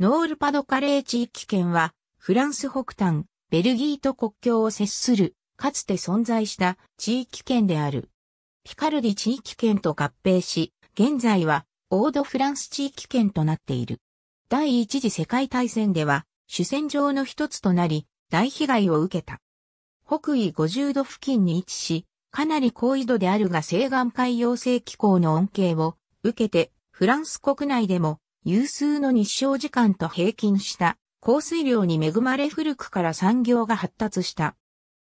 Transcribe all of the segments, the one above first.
ノールパドカレー地域圏は、フランス北端、ベルギーと国境を接する、かつて存在した地域圏である。ピカルディ地域圏と合併し、現在は、オードフランス地域圏となっている。第一次世界大戦では、主戦場の一つとなり、大被害を受けた。北緯50度付近に位置し、かなり高緯度であるが西岸海洋性気候の恩恵を受けて、フランス国内でも有数の日照時間と平均した降水量に恵まれ古くから産業が発達した。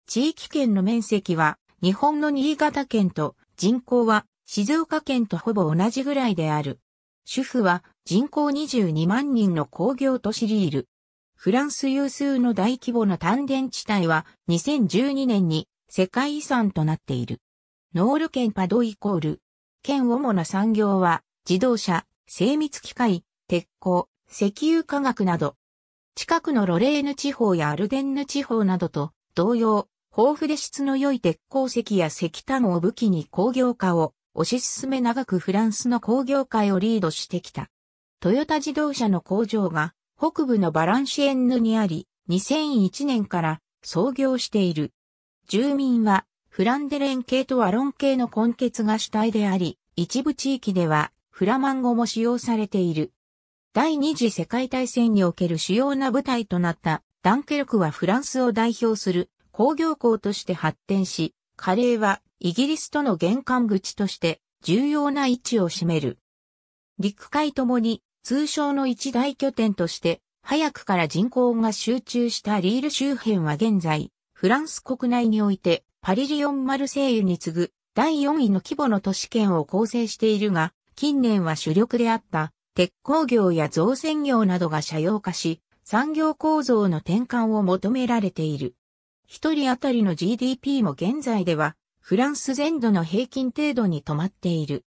地域圏の面積は日本の新潟県と人口は静岡県とほぼ同じぐらいである。主婦は人口22万人の工業都市リール。フランス有数の大規模な丹田地帯は2012年に世界遺産となっている。ノール県パドイコール。県主な産業は自動車、精密機械、鉄鋼、石油化学など、近くのロレーヌ地方やアルデンヌ地方などと同様、豊富で質の良い鉄鉱石や石炭を武器に工業化を推し進め長くフランスの工業界をリードしてきた。トヨタ自動車の工場が北部のバランシエンヌにあり、2001年から創業している。住民はフランデレン系とアロン系の根血が主体であり、一部地域ではフラマン語も使用されている。第二次世界大戦における主要な舞台となったダンケルクはフランスを代表する工業港として発展し、カレーはイギリスとの玄関口として重要な位置を占める。陸海ともに通商の一大拠点として早くから人口が集中したリール周辺は現在、フランス国内においてパリリオン・マルセイユに次ぐ第4位の規模の都市圏を構成しているが、近年は主力であった鉄鋼業や造船業などが社用化し、産業構造の転換を求められている。一人当たりの GDP も現在では、フランス全土の平均程度に止まっている。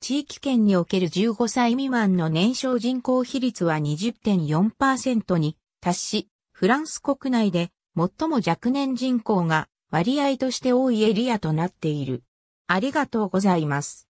地域圏における15歳未満の年少人口比率は20.4%に達し、フランス国内で最も若年人口が割合として多いエリアとなっている。ありがとうございます。